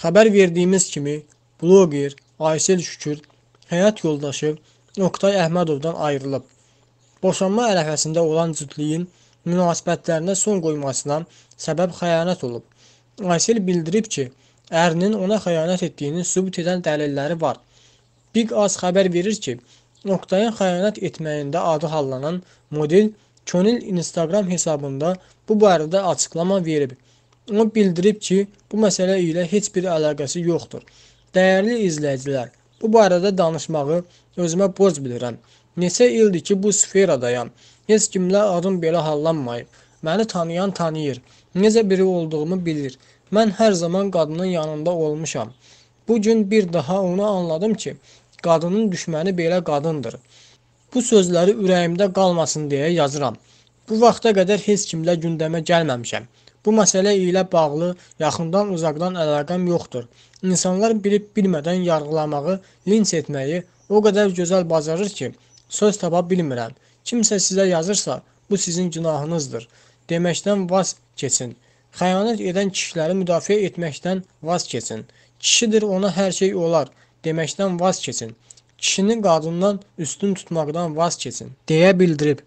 Xəbər verdiyimiz kimi, bloqer Aysel Şükür həyat yoldaşı Oqtay Əhmədovdan ayrılıb. Boşanma ərəfəsində olan cütlüyün münasibətlərinə son qoymasına səbəb xəyanət olub. Aysel bildirib ki, ərinin ona xəyanət etdiyini sübut edən dəlilləri var. Big Az xəbər verir ki, Oqtayın xəyanət etməyində adı hallanan model Könül Instagram hesabında bu barədə açıqlama verib. O bildirib ki, bu məsələ ilə heç bir əlaqəsi yoxdur. Dəyərli izləyicilər, bu barədə danışmağı özümə borc bilirəm. Neçə ildir ki, bu sferadayam. Heç kimlə adım belə hallanmayıb. Məni tanıyan tanıyır. Necə biri olduğumu bilir. Mən hər zaman qadının yanında olmuşam. Bu gün bir daha onu anladım ki, qadının düşməni belə qadındır. Bu sözləri ürəyimdə qalmasın deyə yazıram. Bu vaxta qədər heç kimlə gündəmə gəlməmişəm. Bu məsələ ilə bağlı yaxından uzaqdan əlaqəm yoxdur. İnsanlar bilib bilmədən yargılamağı, linç etməyi o qədər gözəl bacarır ki, söz tapa bilmirəm. Kimsə sizə yazırsa, bu sizin günahınızdır deməkdən vaz keçin. Xəyanət edən kişiləri müdafiə etməkdən vaz keçin. Kişidir, ona hər şey olar deməkdən vaz keçin. Kişini qadından üstün tutmaqdan vaz keçin, deyə bildirib.